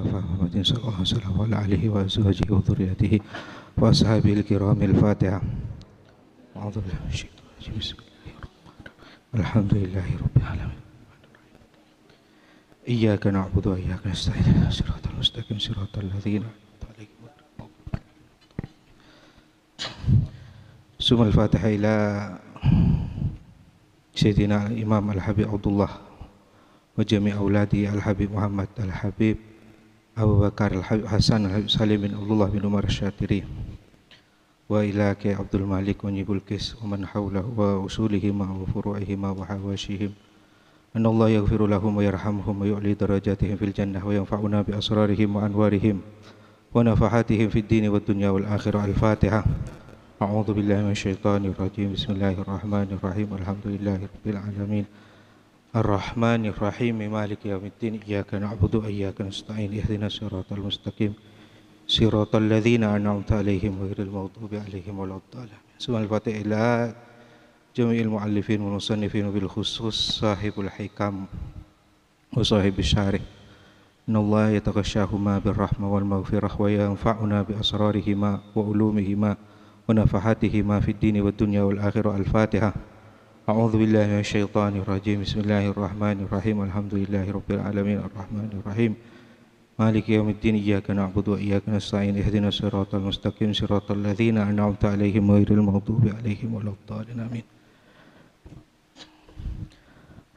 المصطفى محمد صلى الله عليه وسلم عليه وأزواجه وذريته وأصحابه الكرام الفاتحة أعوذ بالله من الشيطان الرجيم بسم الله الرحمن الرحيم الحمد لله رب العالمين إياك نعبد وإياك نستعين صراط المستقيم صراط الذين أنعمت عليهم ثم الفاتحة إلى سيدنا الإمام الحبيب عبد الله وجميع أولادي الحبيب محمد الحبيب أبو بكر الحسن سليم بن عبد الله بن عمر الشاطري وإلىك عبد الملك ونجيب الكس ومن حوله وأصولهما وفروعهما وحواشيهم أن الله يغفر لهم ويرحمهم ويعلي درجاتهم في الجنة وينفعنا بأسرارهم وأنوارهم ونفحاتهم في الدين والدنيا والآخرة الفاتحة أعوذ بالله من الشيطان الرجيم بسم الله الرحمن الرحيم الحمد لله رب العالمين الرحمن الرحيم مالك يوم الدين إياك نعبد وإياك نستعين اهدنا الصراط المستقيم صراط الذين أنعمت عليهم غير المغضوب عليهم ولا الضالين سبحان الفاتح إلى جميع المؤلفين والمصنفين وبالخصوص صاحب الحكم وصاحب الشارح إن الله يتغشاهما بالرحمة والمغفرة وينفعنا بأسرارهما وعلومهما ونفحاتهما في الدين والدنيا والآخرة الفاتحة أعوذ بالله من الشيطان الرجيم بسم الله الرحمن الرحيم الحمد لله رب العالمين الرحمن الرحيم مالك يوم الدين إياك نعبد وإياك نستعين اهدنا الصراط المستقيم صراط الذين أنعمت عليهم غير المغضوب عليهم ولا الضالين آمين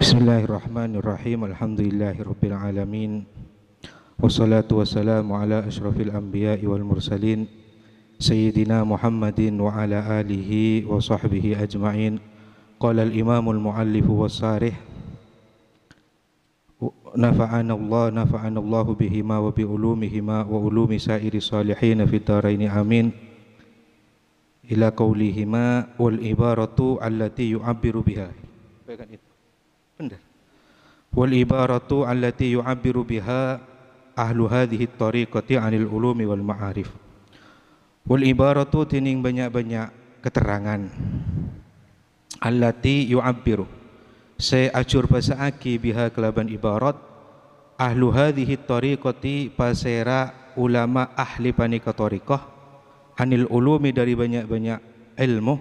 بسم الله الرحمن الرحيم الحمد لله رب العالمين والصلاة والسلام على أشرف الأنبياء والمرسلين سيدنا محمد وعلى آله وصحبه أجمعين قال الإمام المعلف والصارح نفعنا الله نفعنا الله بهما وبعلومهما وعلوم سائر الصالحين في الدارين آمين إلى قولهما والعبارة التي يعبر بها والعبارة التي يعبر بها أهل هذه الطريقة عن العلوم والمعارف والعبارة تنين بنيا بنيا keterangan allati yu'abbiru saya acur bahasa aki biha kelaban ibarat ahlu hadhihi tariqati pasera ulama ahli panika tariqah anil ulumi dari banyak-banyak ilmu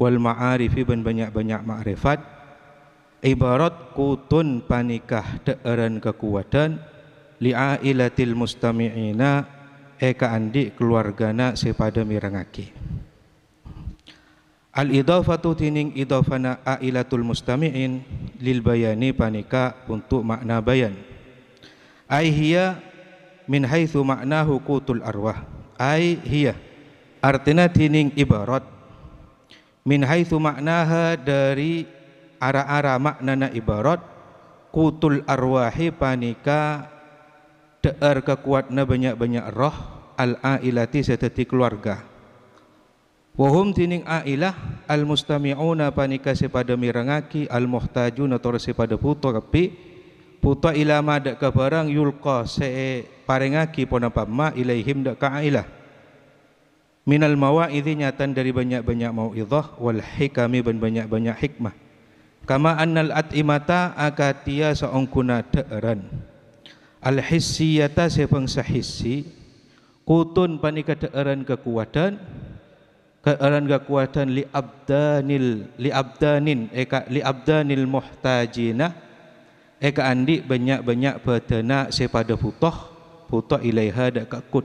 wal ma'arifi ban banyak-banyak ma'rifat ibarat kutun panikah dearan kekuatan li'ailatil mustami'ina eka andik keluargana sepada mirangaki. aki Al-idhafatu tining idhafana a'ilatul mustami'in lil bayani panika untuk makna bayan. Ai hiya min haitsu ma'nahu qutul arwah. Ai hiya artinya tining ibarat min haitsu ma'naha dari ara-ara maknana ibarat qutul arwahi panika de'er kekuatna banyak-banyak roh al-a'ilati seteti keluarga Wahum tining ailah al mustami'una panika sepada mirangaki al muhtajuna tor sepada puto kepi puto ila madak ke barang yulqa se parengaki pona pamma ilaihim dak ailah minal mawaidhi nyatan dari banyak-banyak mauidhah wal hikami ban banyak-banyak hikmah kama annal at'imata akatia saungkuna deran al hissiyata sepeng sahissi kutun panika deran kekuatan aran kekuatan li abdanil li abdanin eka eh, li abdanil muhtajina eka eh, andi banyak-banyak bertenak sepada putoh putoh ilaiha dak kakut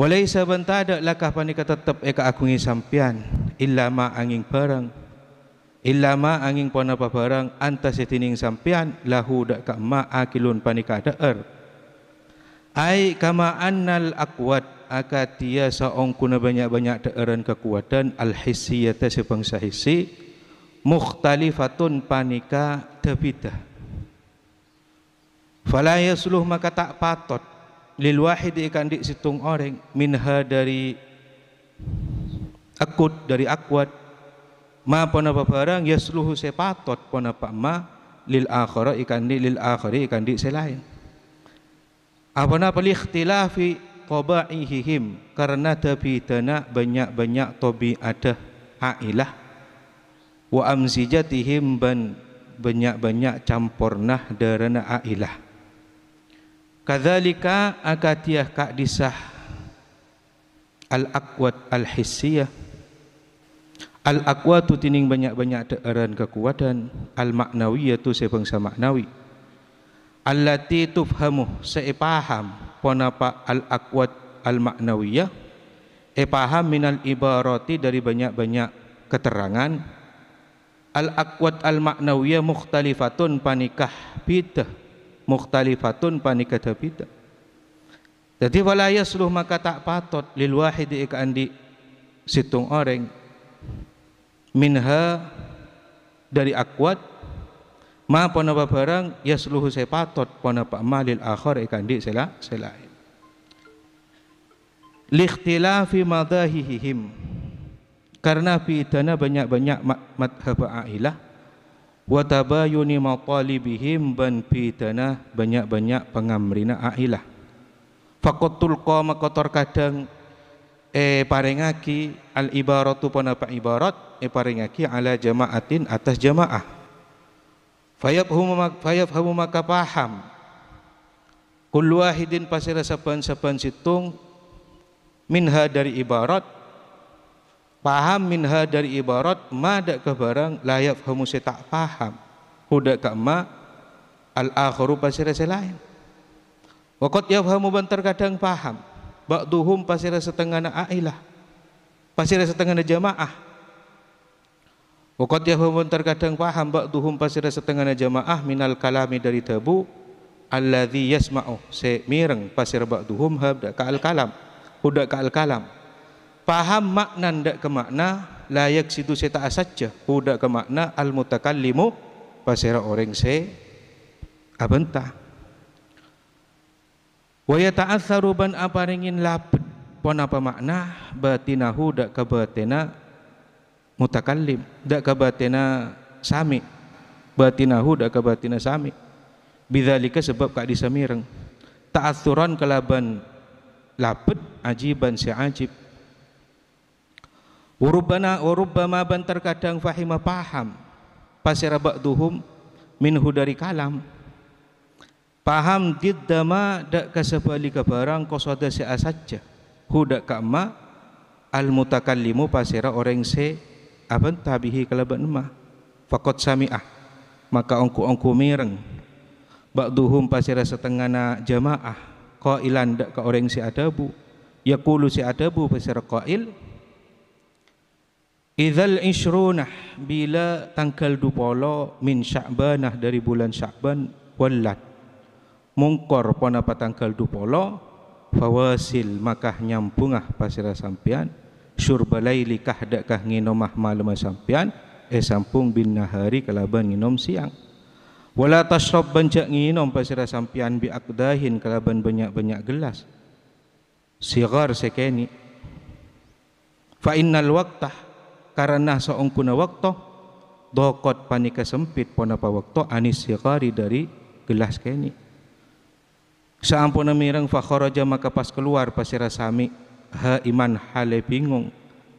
walai sabanta ada lakah panika tetap eka eh, akungi ngi sampian illa angin barang ilama angin pona pa barang antas setining sampian lahu dak ka ma akilun panika ada er Aik kama annal akwat akan saong kuna banyak-banyak teeran kekuatan al-hissiyata sebangsa hissi mukhtalifatun panika tebita fala yasluh maka tak patot lil wahid ikan di situng orang minha dari akut dari akwat ma apa barang yasluh se patot pona pak ma lil akhara ikan di lil akhari ikan di selain apa na pali tilafi qaba'ihihim karena tabi dana banyak-banyak tobi ada ailah wa amzijatihim ban banyak-banyak campur darana ailah kadzalika akatiyah ka disah al aqwat al hissiyah al aqwat tining banyak-banyak daran kekuatan al ma'nawiyah tu sebangsa maknawi allati tufhamu sepaham paham ponapa al akwat al maknawiyah e eh, paham minal ibarati dari banyak banyak keterangan al akwat al maknawiyah mukhtalifatun panikah bida mukhtalifatun panikah bida jadi wala yasluh maka tak patut lil wahidi ikandi situng orang minha dari akwat ma pono apa barang ya seluhu saya patot pono pak malil akhor ikan di sela sela fi madahihim karena pidana banyak banyak mat haba ailah wataba yuni bihim ban pidana banyak banyak pengamrina ahlah. fakotul ko kotor kadang eh parengaki al ibaratu pono apa ibarat eh parengaki ala jamaatin atas jamaah Fayafhumu fayafhumu maka paham. Kullu wahidin pasira saban-saban situng minha dari ibarat paham minha dari ibarat madak ke barang layak kamu saya tak paham huda ke ma al akhiru pasir saya lain wakot ya kamu bentar kadang paham bak duhum pasir setengah na ailah pasir setengah na Wakat Yahumun terkadang paham bak tuhum pasir setengah jamaah al kalami dari tabu Allah di yasmau se mireng pasir bak tuhum hab dak kaal kalam hudak kaal kalam paham makna dak ke makna layak situ se tak asaja hudak ke makna al mutakalimu pasir orang se abenta waya taat apa ringin lap pon apa makna batinahu dak ke batinah mutakallim dak kabatina sami batinahu dak kabatina sami bidzalika sebab kak disamireng ta'athuran kelaban lapet ajiban si ajib Urubana urubama ban terkadang fahima paham pasir abak duhum minhu dari kalam paham didama dak kasabali ke barang kosoda si asaja hudak kama al mutakallimu pasir orang se aban tabihi kalaban ma fakot ah, maka ongku ongku mereng Ba'duhum pasira setengahna jamaah Qailan dak ka orang si adabu Yaqulu si adabu pasira qail Idzal ishruna bila tanggal 20 min Sya'banah dari bulan Sya'ban wallad mungkor pona tanggal 20 fawasil maka nyampungah pasira sampean syurba laili kahdakah nginomah malam sampian eh sampung bin nahari kalaban nginom siang wala tashrab banjak nginom pasira sampian bi kalaban banyak-banyak gelas sigar sekeni fa innal waqtah karena saungkuna waktu dokot panika sempit pon apa waktu anis sigari dari gelas kene Saampunamirang fakhoraja fa maka pas keluar pasira sami ha iman hale bingung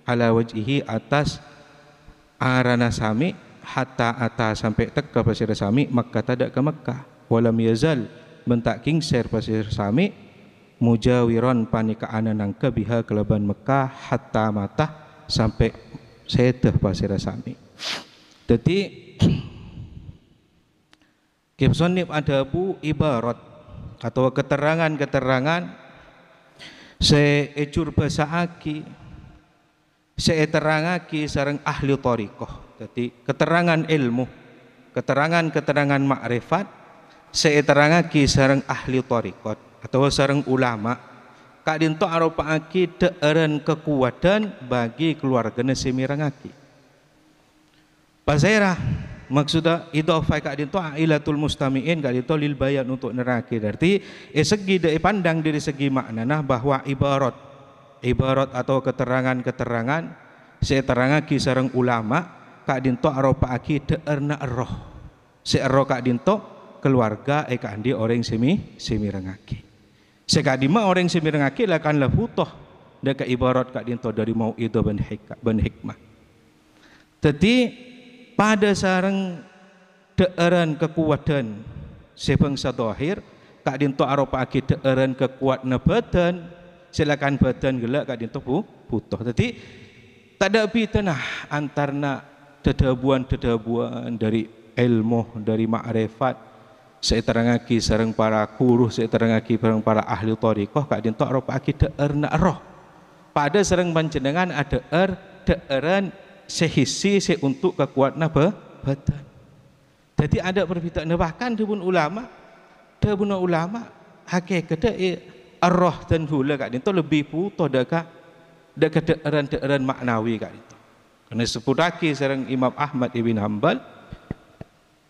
ala wajihi atas arana sami hatta ata sampai tek pasir sami maka tadak ke Mekah walam yazal bentak king ser pasir sami mujawiron panika ananang biha kelaban Mekah hatta mata sampai setah pasir sami jadi Kepsonip ada bu ibarat atau keterangan-keterangan saya curba saaki saya terangaki sareng ahli tarikoh jadi keterangan ilmu keterangan-keterangan makrifat saya terangaki sareng ahli tarikot atau sarang ulama kak dinto arupa aki deeren kekuatan bagi keluarga nasi mirangaki pasairah maksudnya idhofah kat itu ailatul mustamiin kat itu lil bayan untuk neraka berarti eh, segi dari eh, pandang dari segi makna nah bahwa ibarat ibarat atau keterangan-keterangan saya terangkan ki sareng ulama kak dinto aropa aki deerna roh si roh kak dinto keluarga eh kak orang semi semi rengaki saya dima orang semi rengaki lakukan lah, kan lah futoh dekat ibarat kak dinto dari mau itu ben hikmah. Tetapi pada sarang deeran kekuatan sebang satu akhir kak dintu aropa ki deeran kekuat ne badan silakan badan gelak kak dintu bu, butuh tadi tak ada bi tanah antarna dedabuan dedabuan dari ilmu dari makrifat saya terang lagi sarang para guru saya terang lagi sarang para ahli tarekat kak dintu aropa ki deerna roh pada sarang panjenengan ada er deeran sehisi se untuk kekuatan apa? Badan. Jadi ada perbincangan bahkan di pun ulama, di pun ulama hakikat ada eh, arroh dan hula kat itu lebih putoh dekat dekat eran eran maknawi kat itu. Kena sebut lagi seorang Imam Ahmad ibn Hanbal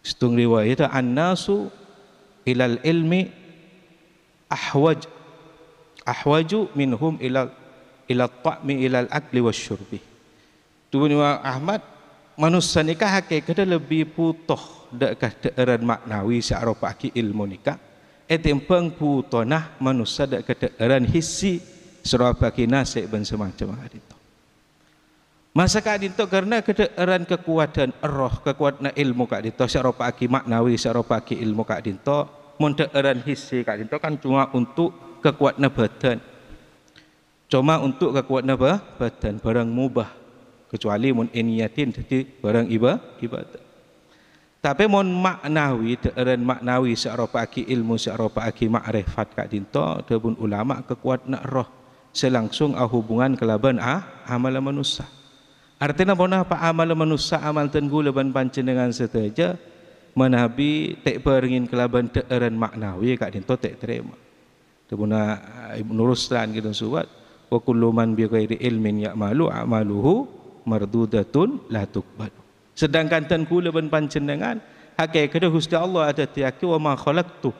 setung riwayat an nasu ilal ilmi ahwaj ahwaju minhum ilal ilal ta'mi ilal akli wa syurbih Tubuh Imam Ahmad manusia nikah hakikat lebih putoh putuh dekat keadaan maknawi searupa ki ilmu nikah. Etim nah manusia dekat keadaan hissi serupa ki nasik dan semacam itu. Masa kak dito karena keadaan kekuatan roh kekuatan ilmu kak dito searupa ki maknawi searupa ki ilmu kak dito Munda eran hisi kak dinto kan cuma untuk kekuatan badan. Cuma untuk kekuatan apa? Badan barang mubah kecuali mun niatin jadi barang iba ibadat, Tapi mun maknawi deren maknawi sa'rafa aki ilmu sa'rafa aki ma'rifat kak dinto de pun ulama kekuat nak roh selangsung ah hubungan kelaban ah amal manusia. Artinya mun apa amal manusia amal tenggu leban pancen dengan setaja, menabi tek peringin kelaban deren maknawi kak dinto tek terima. De ah, ibnu Ruslan kita suwat wa kullu ilmin yak malu a'maluhu mardudatun la tuqbal sedangkan tengku leban pancendangan hakai kada husti Allah ada tiaki wa ma khalaqtu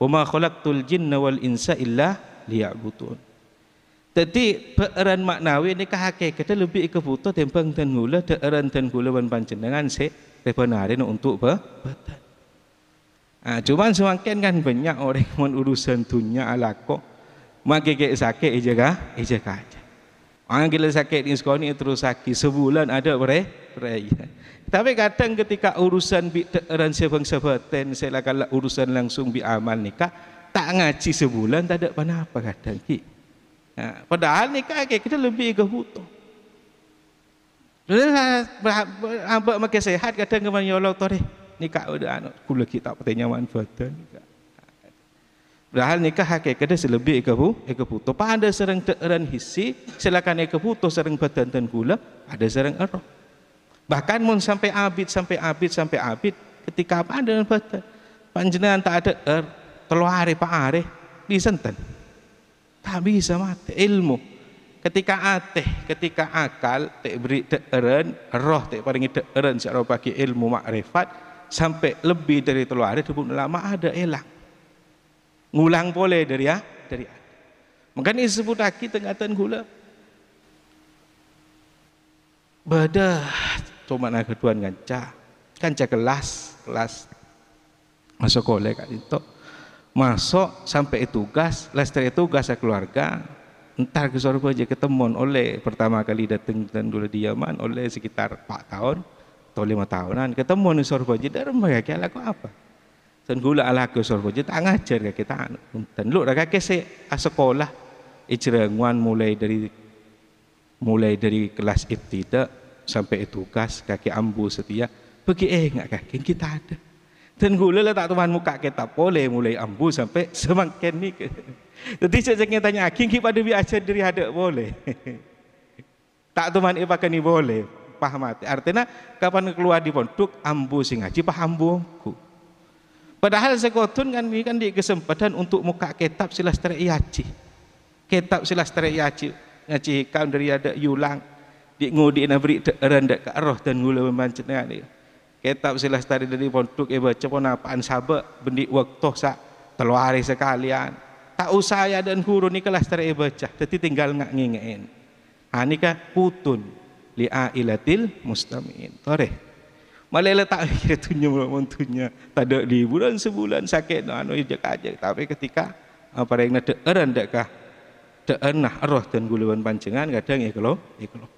wa ma khalaqtul jinna wal insa illa liya'budun tetapi peran maknawi ni kah hakai kata lebih ke putus tempang dan gula de eran dan gula ban pancenangan se tepenari untuk apa? Betul. Ah ha, cuma semakin kan banyak orang mun urusan dunia alako. Mak gege sakit aja kah? aja. Anggil sakit ni sekolah ni terus sakit sebulan ada pereh Tapi kadang ketika urusan bi teran sebang sebaten saya lah kalau urusan langsung bi amal nikah tak ngaji sebulan tak ada apa apa kadang Ha, padahal nikah ke kita lebih ke hutu. Ambak makan sehat kadang kemana ya Allah deh. nikah udah anak kula kita petenya manfaat nikah. Dahal nikah hakikatnya selebih ke bu, ke putu. Pak ada serang teeran hissi, silakan ke putu serang dan gula, ada serang erok. Bahkan mun sampai abid, sampai abid, sampai abid, ketika apa ada dengan badan, Panjenengan tak ada er, terlalu hari pak hari, disenten. Tak bisa mati, ilmu. Ketika ateh, ketika akal, tak beri teeran, roh tak paringi teeran, siapa bagi ilmu makrifat, sampai lebih dari terlalu hari, dia lama ada elak ngulang boleh dari ya dari ah. mungkin ini sebut tengah tengatan gula bada cuma nak ketuan kanca kanca kelas kelas masuk kole kak itu masuk sampai itu gas tugas les dari tugas keluarga entar ke sorgo aja ketemu oleh pertama kali datang dan dulu diaman oleh sekitar 4 tahun atau 5 tahunan ketemu di sorgo aja dalam bayar kalah apa dan gula ala ke sorbo je ngajar ke kita. Dan lu raga ke sekolah ijrenguan mulai dari mulai dari kelas ibtida sampai tugas kaki ambu setia pergi eh enggak kaki kita ada. Dan gula lah tak tuan muka kita boleh mulai ambu sampai semangkin ni ke. Jadi saya jangan tanya ah, kaki kepada biasa diri ada boleh. Tak tuan ibu akan ni boleh. Paham hati. Artinya kapan keluar di pondok ambu singa haji ambu buku. Padahal Zagotun kan ini kan di kesempatan untuk muka kitab silastra iaci. Kitab silastra iaci. Ngaci hikam dari ada yulang. Di ngudi na beri rendak ke arah dan gula memancet dengan dia. Kitab silastra dari pontuk ia eh, baca pun apaan sahabat. benda waktu sak telu hari sekalian. Tak usah ya dan huru ni kelas tarik baca. Tapi tinggal ngak ngingin. ini ha, kan putun. Li'a ilatil mustamin. Toreh. Malah letak kira tunya mentunya. Tak ada di bulan sebulan sakit no anu je kaje. Tapi ketika apa ah, yang nak deeran dekah deernah roh dan guluan pancingan kadang ya kalau ya kalau